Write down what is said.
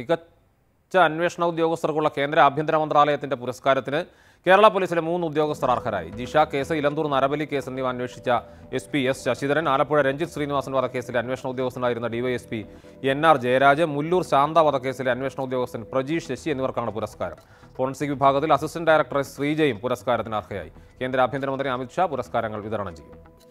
മികച്ച അന്വേഷണ ഉദ്യോഗസ്ഥർക്കുള്ള കേന്ദ്ര ആഭ്യന്തര മന്ത്രാലയത്തിന്റെ പുരസ്കാരത്തിന് കേരള പോലീസിലെ മൂന്ന് ഉദ്യോഗസ്ഥർ അർഹരായി ജിഷ കേസ് ഇലന്തൂർ നരബലി കേസ് എന്നിവ അന്വേഷിച്ച S P S Sasidharan Alappuzha Ranjith Sreenivasan വധക്കേസിലെ അന്വേഷണ ഉദ്യോഗസ്ഥനായിരുന്ന DYSP N R Jayaraj Mullur Santha വധക്കേസിലെ അന്വേഷണ ഉദ്യോഗസ്ഥൻ പ്രജീഷ് ശശി എന്നിവർക്കാണ് പുരസ്കാരം ഫോറൻസിക് വിഭാഗത്തിൽ അസിസ്റ്റന്റ് ഡയറക്ടർ ശ്രീജയും പുരസ്കാരത്തിന് അർഹയായി കേന്ദ്ര ആഭ്യന്തരമന്ത്രി അമിത്ഷാ പുരസ്കാരങ്ങൾ വിതരണം ചെയ്യും